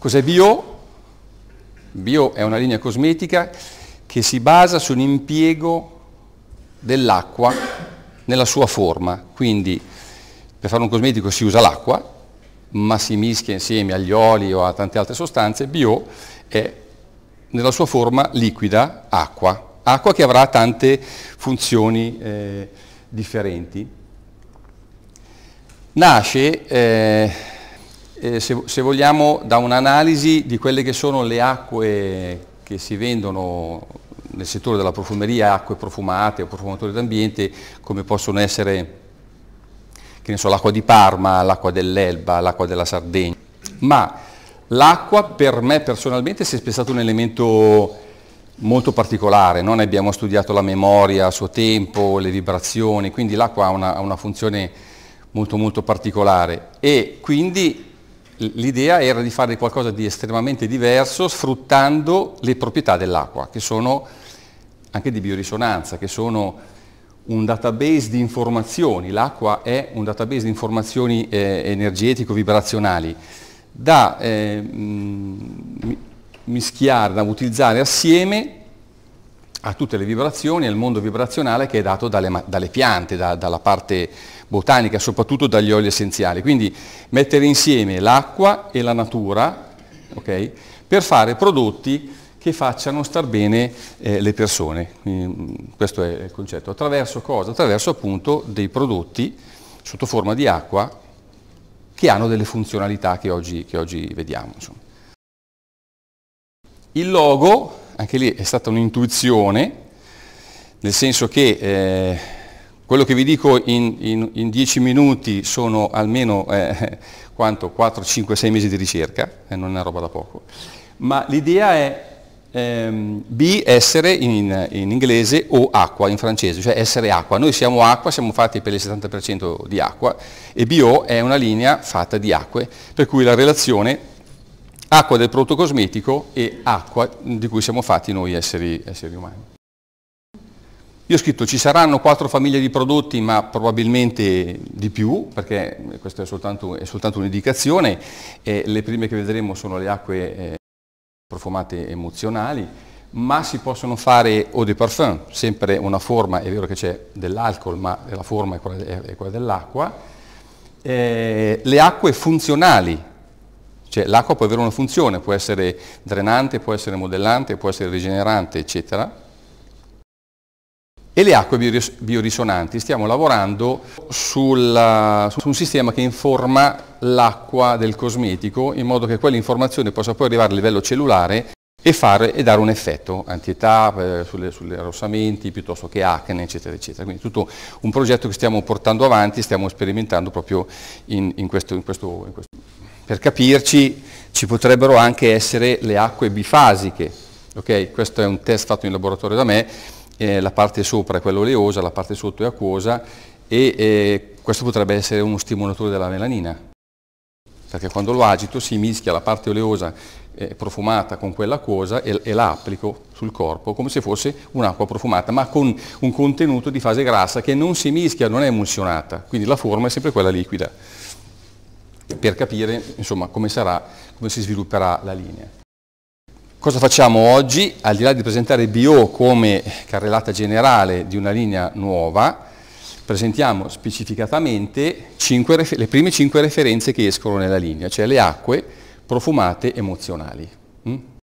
Cos'è Bio? Bio è una linea cosmetica che si basa sull'impiego dell'acqua nella sua forma, quindi per fare un cosmetico si usa l'acqua, ma si mischia insieme agli oli o a tante altre sostanze, bio è nella sua forma liquida acqua, acqua che avrà tante funzioni eh, differenti. Nasce eh, eh, se, se vogliamo, da un'analisi di quelle che sono le acque che si vendono nel settore della profumeria, acque profumate o profumatori d'ambiente, come possono essere so, l'acqua di Parma, l'acqua dell'Elba, l'acqua della Sardegna. Ma l'acqua per me personalmente si è spessato un elemento molto particolare, noi abbiamo studiato la memoria a suo tempo, le vibrazioni, quindi l'acqua ha una, una funzione molto molto particolare e quindi l'idea era di fare qualcosa di estremamente diverso sfruttando le proprietà dell'acqua, che sono anche di biorisonanza, che sono un database di informazioni, l'acqua è un database di informazioni eh, energetico-vibrazionali, da eh, mischiare, da utilizzare assieme a tutte le vibrazioni, al mondo vibrazionale che è dato dalle, dalle piante, da, dalla parte botanica, soprattutto dagli oli essenziali. Quindi mettere insieme l'acqua e la natura okay, per fare prodotti che facciano star bene eh, le persone. Quindi, mm, questo è il concetto. Attraverso cosa? Attraverso appunto dei prodotti sotto forma di acqua che hanno delle funzionalità che oggi, che oggi vediamo. Insomma. Il logo anche lì è stata un'intuizione, nel senso che eh, quello che vi dico in dieci minuti sono almeno eh, 4, 5, 6 mesi di ricerca, eh, non è una roba da poco, ma l'idea è ehm, B essere in, in, inglese o acqua in francese, cioè essere acqua. Noi siamo acqua, siamo fatti per il 70% di acqua e BO è una linea fatta di acque, per cui la relazione acqua del prodotto cosmetico e acqua di cui siamo fatti noi esseri, esseri umani. Io ho scritto ci saranno quattro famiglie di prodotti, ma probabilmente di più, perché questa è soltanto, soltanto un'indicazione. le prime che vedremo sono le acque eh, profumate emozionali, ma si possono fare eau de parfum, sempre una forma, è vero che c'è dell'alcol, ma la forma è quella, dell'acqua. Eh, le acque funzionali, cioè l'acqua può avere una funzione, può essere drenante, può essere modellante, può essere rigenerante, eccetera. E le acque biorisonanti, stiamo lavorando sulla, su un sistema che informa l'acqua del cosmetico in modo che quell'informazione possa poi arrivare a livello cellulare e, fare, e dare un effetto antietà eh, sulle, arrossamenti piuttosto che acne eccetera eccetera quindi tutto un progetto che stiamo portando avanti stiamo sperimentando proprio in, in questo, in questo, in questo. Per capirci ci potrebbero anche essere le acque bifasiche, okay? questo è un test fatto in laboratorio da me, eh, la parte sopra è quella oleosa, la parte sotto è acquosa e eh, questo potrebbe essere uno stimolatore della melanina, perché quando lo agito si mischia la parte oleosa eh, profumata con quella acquosa e, e, la applico sul corpo come se fosse un'acqua profumata, ma con un contenuto di fase grassa che non si mischia, non è emulsionata, quindi la forma è sempre quella liquida per capire insomma, come, sarà, come si svilupperà la linea. Cosa facciamo oggi? Al di là di presentare BO come carrellata generale di una linea nuova, presentiamo specificatamente cinque, le prime cinque referenze che escono nella linea, cioè le acque profumate emozionali. Mm?